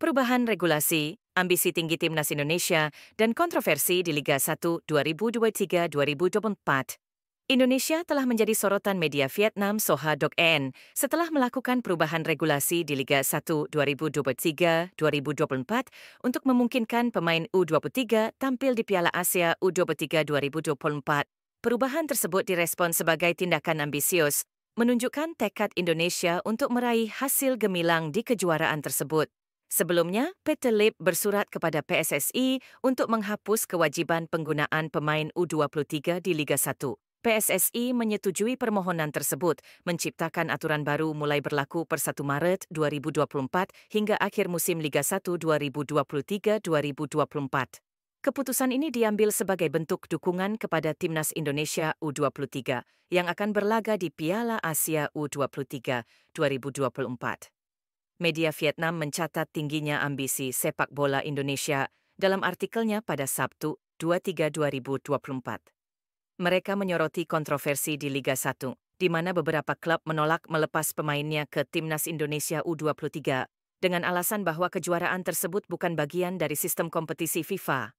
perubahan regulasi, ambisi tinggi timnas Indonesia, dan kontroversi di Liga 1 2023-2024. Indonesia telah menjadi sorotan media Vietnam Soha Dok En setelah melakukan perubahan regulasi di Liga 1 2023-2024 untuk memungkinkan pemain U23 tampil di Piala Asia U23 2024. Perubahan tersebut direspon sebagai tindakan ambisius, menunjukkan tekad Indonesia untuk meraih hasil gemilang di kejuaraan tersebut. Sebelumnya, Peter Lip bersurat kepada PSSI untuk menghapus kewajiban penggunaan pemain U23 di Liga 1. PSSI menyetujui permohonan tersebut, menciptakan aturan baru mulai berlaku per 1 Maret 2024 hingga akhir musim Liga 1 2023-2024. Keputusan ini diambil sebagai bentuk dukungan kepada Timnas Indonesia U23 yang akan berlaga di Piala Asia U23 2024 media Vietnam mencatat tingginya ambisi sepak bola Indonesia dalam artikelnya pada Sabtu, 23 2024. Mereka menyoroti kontroversi di Liga 1, di mana beberapa klub menolak melepas pemainnya ke Timnas Indonesia U23 dengan alasan bahwa kejuaraan tersebut bukan bagian dari sistem kompetisi FIFA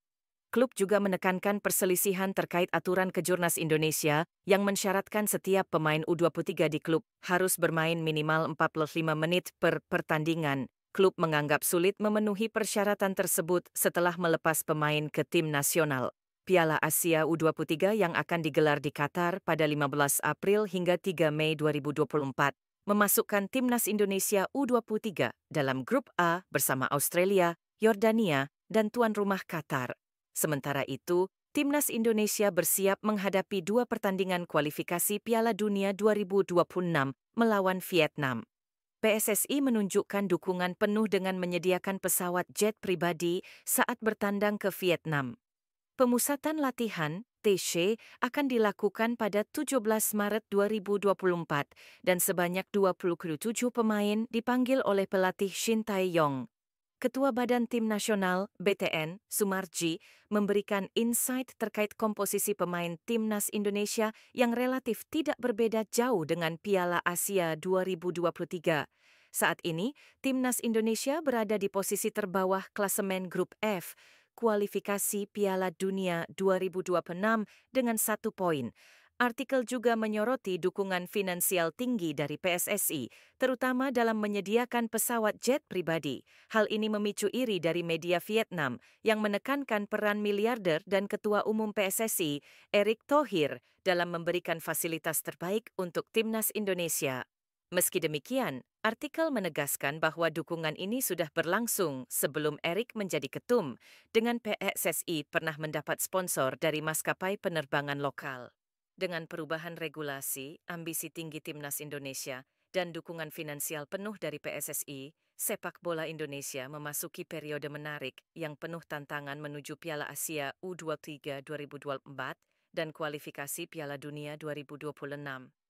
klub juga menekankan perselisihan terkait aturan kejurnas Indonesia yang mensyaratkan setiap pemain U23 di klub harus bermain minimal 45 menit per pertandingan. Klub menganggap sulit memenuhi persyaratan tersebut setelah melepas pemain ke tim nasional. Piala Asia U23 yang akan digelar di Qatar pada 15 April hingga 3 Mei 2024 memasukkan timnas Indonesia U23 dalam grup A bersama Australia, Yordania, dan tuan rumah Qatar. Sementara itu, Timnas Indonesia bersiap menghadapi dua pertandingan kualifikasi Piala Dunia 2026 melawan Vietnam. PSSI menunjukkan dukungan penuh dengan menyediakan pesawat jet pribadi saat bertandang ke Vietnam. Pemusatan latihan TC akan dilakukan pada 17 Maret 2024 dan sebanyak 27 pemain dipanggil oleh pelatih Shin Tae-yong. Ketua Badan Tim Nasional (BTN) Sumarji memberikan insight terkait komposisi pemain timnas Indonesia yang relatif tidak berbeda jauh dengan Piala Asia 2023. Saat ini, timnas Indonesia berada di posisi terbawah klasemen grup F kualifikasi Piala Dunia 2026 dengan satu poin Artikel juga menyoroti dukungan finansial tinggi dari PSSI, terutama dalam menyediakan pesawat jet pribadi. Hal ini memicu iri dari media Vietnam yang menekankan peran miliarder dan Ketua Umum PSSI, Erick Thohir, dalam memberikan fasilitas terbaik untuk timnas Indonesia. Meski demikian, artikel menegaskan bahwa dukungan ini sudah berlangsung sebelum Erick menjadi ketum, dengan PSSI pernah mendapat sponsor dari maskapai penerbangan lokal dengan perubahan regulasi, ambisi tinggi timnas Indonesia, dan dukungan finansial penuh dari PSSI, sepak bola Indonesia memasuki periode menarik yang penuh tantangan menuju Piala Asia U23 2024 dan kualifikasi Piala Dunia 2026.